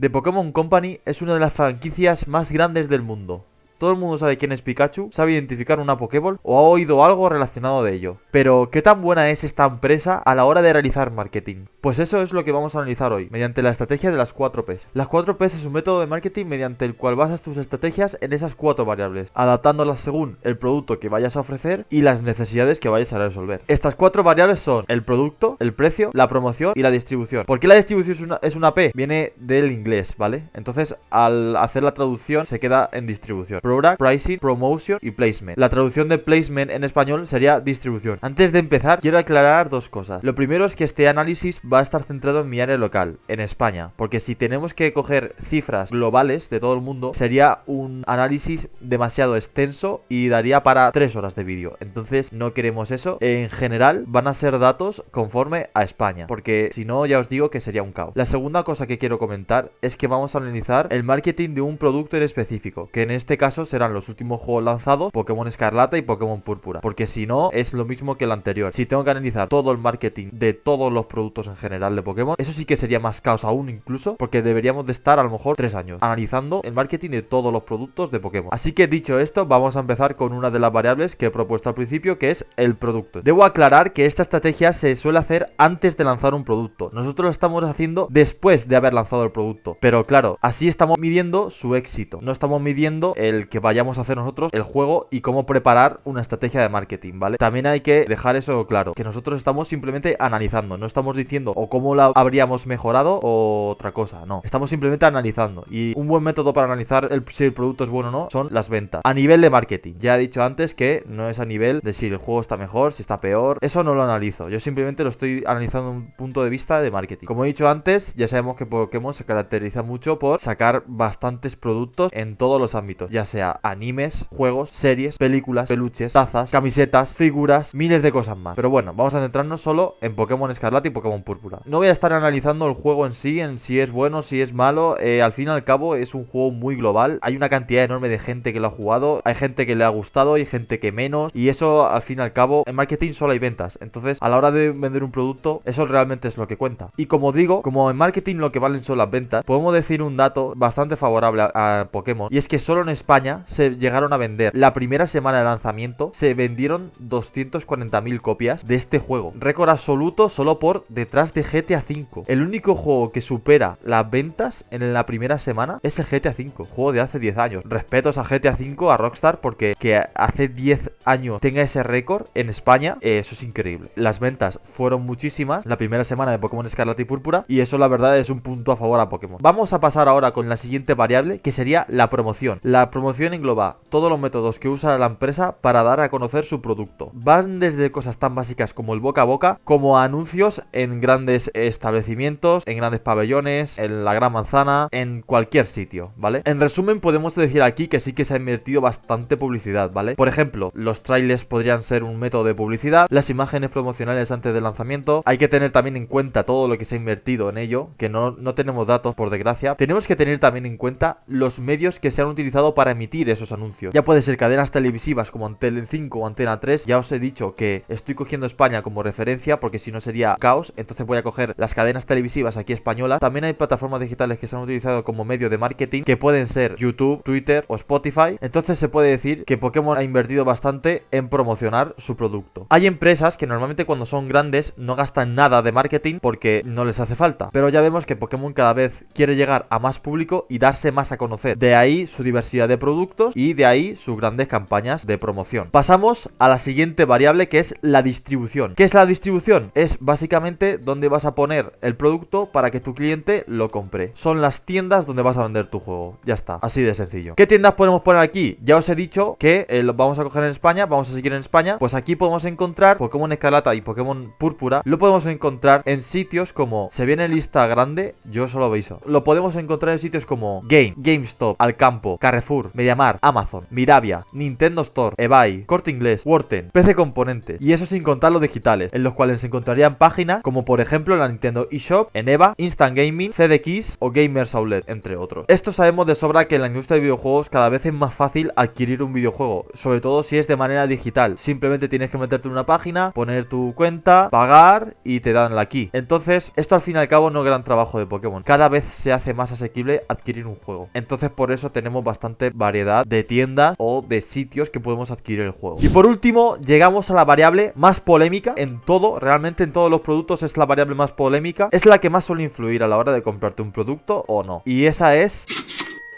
The Pokémon Company es una de las franquicias más grandes del mundo todo el mundo sabe quién es Pikachu, sabe identificar una Pokéball o ha oído algo relacionado de ello. Pero, ¿qué tan buena es esta empresa a la hora de realizar marketing? Pues eso es lo que vamos a analizar hoy, mediante la estrategia de las 4 Ps. Las 4 Ps es un método de marketing mediante el cual basas tus estrategias en esas 4 variables, adaptándolas según el producto que vayas a ofrecer y las necesidades que vayas a resolver. Estas 4 variables son el producto, el precio, la promoción y la distribución. ¿Por qué la distribución es una, es una P? Viene del inglés, ¿vale? Entonces, al hacer la traducción se queda en distribución. Product, Pricing, Promotion y Placement. La traducción de Placement en español sería distribución. Antes de empezar, quiero aclarar dos cosas. Lo primero es que este análisis va a estar centrado en mi área local, en España, porque si tenemos que coger cifras globales de todo el mundo, sería un análisis demasiado extenso y daría para tres horas de vídeo. Entonces no queremos eso. En general van a ser datos conforme a España, porque si no ya os digo que sería un caos. La segunda cosa que quiero comentar es que vamos a analizar el marketing de un producto en específico, que en este caso serán los últimos juegos lanzados, Pokémon Escarlata y Pokémon Púrpura, porque si no es lo mismo que el anterior. Si tengo que analizar todo el marketing de todos los productos en general de Pokémon, eso sí que sería más caos aún incluso, porque deberíamos de estar a lo mejor tres años analizando el marketing de todos los productos de Pokémon. Así que dicho esto, vamos a empezar con una de las variables que he propuesto al principio, que es el producto. Debo aclarar que esta estrategia se suele hacer antes de lanzar un producto. Nosotros lo estamos haciendo después de haber lanzado el producto. Pero claro, así estamos midiendo su éxito. No estamos midiendo el que vayamos a hacer nosotros el juego y cómo preparar una estrategia de marketing, ¿vale? También hay que dejar eso claro, que nosotros estamos simplemente analizando, no estamos diciendo o cómo la habríamos mejorado o otra cosa, no. Estamos simplemente analizando y un buen método para analizar el, si el producto es bueno o no son las ventas. A nivel de marketing, ya he dicho antes que no es a nivel de si el juego está mejor, si está peor, eso no lo analizo, yo simplemente lo estoy analizando un punto de vista de marketing. Como he dicho antes, ya sabemos que Pokémon se caracteriza mucho por sacar bastantes productos en todos los ámbitos, ya sea animes, juegos, series, películas, peluches, tazas, camisetas, figuras, miles de cosas más. Pero bueno, vamos a centrarnos solo en Pokémon Escarlata y Pokémon Púrpura. No voy a estar analizando el juego en sí, en si es bueno, si es malo. Eh, al fin y al cabo es un juego muy global. Hay una cantidad enorme de gente que lo ha jugado, hay gente que le ha gustado, y gente que menos. Y eso al fin y al cabo, en marketing solo hay ventas. Entonces, a la hora de vender un producto, eso realmente es lo que cuenta. Y como digo, como en marketing lo que valen son las ventas, podemos decir un dato bastante favorable a Pokémon. Y es que solo en España se llegaron a vender. La primera semana de lanzamiento se vendieron 240.000 copias de este juego. Récord absoluto solo por detrás de GTA V. El único juego que supera las ventas en la primera semana es el GTA V, juego de hace 10 años. Respetos a GTA V, a Rockstar, porque que hace 10 años tenga ese récord en España, eh, eso es increíble. Las ventas fueron muchísimas la primera semana de Pokémon Escarlata y Púrpura y eso la verdad es un punto a favor a Pokémon. Vamos a pasar ahora con la siguiente variable que sería la promoción. La promoción engloba todos los métodos que usa la empresa para dar a conocer su producto. Van desde cosas tan básicas como el boca a boca, como anuncios en grandes establecimientos, en grandes pabellones, en la gran manzana, en cualquier sitio, ¿vale? En resumen, podemos decir aquí que sí que se ha invertido bastante publicidad, ¿vale? Por ejemplo, los trailers podrían ser un método de publicidad, las imágenes promocionales antes del lanzamiento, hay que tener también en cuenta todo lo que se ha invertido en ello, que no, no tenemos datos por desgracia, tenemos que tener también en cuenta los medios que se han utilizado para esos anuncios. Ya puede ser cadenas televisivas como Antena 5 o Antena 3. Ya os he dicho que estoy cogiendo España como referencia porque si no sería caos. Entonces voy a coger las cadenas televisivas aquí españolas. También hay plataformas digitales que se han utilizado como medio de marketing que pueden ser YouTube, Twitter o Spotify. Entonces se puede decir que Pokémon ha invertido bastante en promocionar su producto. Hay empresas que normalmente cuando son grandes no gastan nada de marketing porque no les hace falta. Pero ya vemos que Pokémon cada vez quiere llegar a más público y darse más a conocer. De ahí su diversidad de productos y de ahí sus grandes campañas de promoción. Pasamos a la siguiente variable que es la distribución. ¿Qué es la distribución? Es básicamente donde vas a poner el producto para que tu cliente lo compre. Son las tiendas donde vas a vender tu juego. Ya está, así de sencillo. ¿Qué tiendas podemos poner aquí? Ya os he dicho que eh, lo vamos a coger en España, vamos a seguir en España. Pues aquí podemos encontrar Pokémon escalata y Pokémon Púrpura. Lo podemos encontrar en sitios como se viene lista grande, yo solo veis. Lo podemos encontrar en sitios como Game, GameStop, Alcampo, Carrefour, llamar Amazon, Mirabia, Nintendo Store, eBay, Corte Inglés, Worten, PC Componentes y eso sin contar los digitales, en los cuales se encontrarían páginas como por ejemplo la Nintendo eShop, Eneva, Instant Gaming, CDX o Gamers Outlet, entre otros. Esto sabemos de sobra que en la industria de videojuegos cada vez es más fácil adquirir un videojuego, sobre todo si es de manera digital. Simplemente tienes que meterte en una página, poner tu cuenta, pagar y te dan la key. Entonces, esto al fin y al cabo no es gran trabajo de Pokémon. Cada vez se hace más asequible adquirir un juego. Entonces, por eso tenemos bastante variedad de tiendas o de sitios que podemos adquirir el juego. Y por último, llegamos a la variable más polémica en todo, realmente en todos los productos es la variable más polémica, es la que más suele influir a la hora de comprarte un producto o no. Y esa es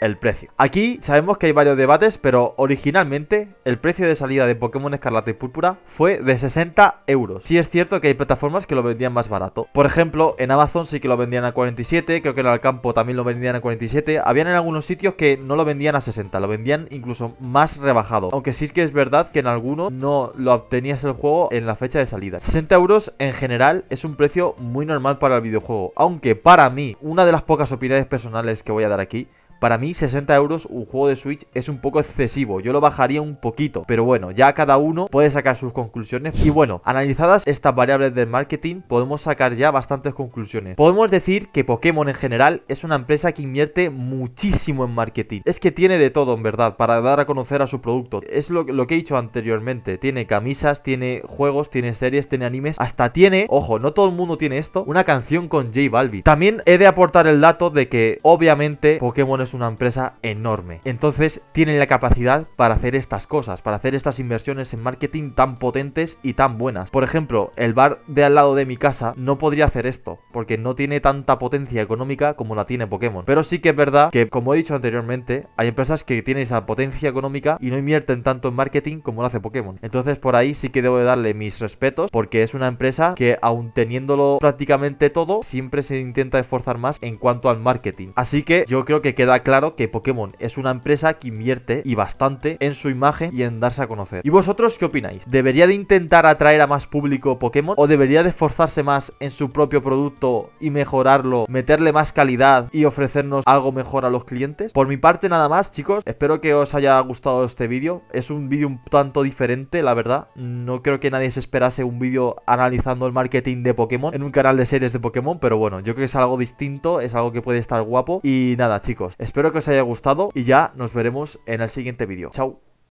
el precio. Aquí sabemos que hay varios debates, pero originalmente el precio de salida de Pokémon Escarlata y Púrpura fue de 60 euros. Sí es cierto que hay plataformas que lo vendían más barato. Por ejemplo, en Amazon sí que lo vendían a 47, creo que en Alcampo también lo vendían a 47. Habían en algunos sitios que no lo vendían a 60, lo vendían incluso más rebajado. Aunque sí es que es verdad que en algunos no lo obtenías el juego en la fecha de salida. 60 euros en general es un precio muy normal para el videojuego, aunque para mí, una de las pocas opiniones personales que voy a dar aquí para mí 60 euros un juego de Switch es un poco excesivo, yo lo bajaría un poquito, pero bueno, ya cada uno puede sacar sus conclusiones. Y bueno, analizadas estas variables de marketing, podemos sacar ya bastantes conclusiones. Podemos decir que Pokémon en general es una empresa que invierte muchísimo en marketing. Es que tiene de todo, en verdad, para dar a conocer a su producto. Es lo, que he dicho anteriormente, tiene camisas, tiene juegos, tiene series, tiene animes, hasta tiene, ojo, no todo el mundo tiene esto, una canción con J Balbi. También he de aportar el dato de que obviamente Pokémon es una empresa enorme. Entonces tienen la capacidad para hacer estas cosas, para hacer estas inversiones en marketing tan potentes y tan buenas. Por ejemplo, el bar de al lado de mi casa no podría hacer esto, porque no tiene tanta potencia económica como la tiene Pokémon. Pero sí que es verdad que, como he dicho anteriormente, hay empresas que tienen esa potencia económica y no invierten tanto en marketing como lo hace Pokémon. Entonces por ahí sí que debo de darle mis respetos, porque es una empresa que, aún teniéndolo prácticamente todo, siempre se intenta esforzar más en cuanto al marketing. Así que yo creo que queda claro que Pokémon es una empresa que invierte y bastante en su imagen y en darse a conocer. ¿Y vosotros qué opináis? ¿Debería de intentar atraer a más público Pokémon o debería de esforzarse más en su propio producto y mejorarlo, meterle más calidad y ofrecernos algo mejor a los clientes? Por mi parte nada más chicos, espero que os haya gustado este vídeo, es un vídeo un tanto diferente la verdad, no creo que nadie se esperase un vídeo analizando el marketing de Pokémon en un canal de series de Pokémon, pero bueno, yo creo que es algo distinto, es algo que puede estar guapo y nada chicos, Espero que os haya gustado y ya nos veremos en el siguiente vídeo. Chao.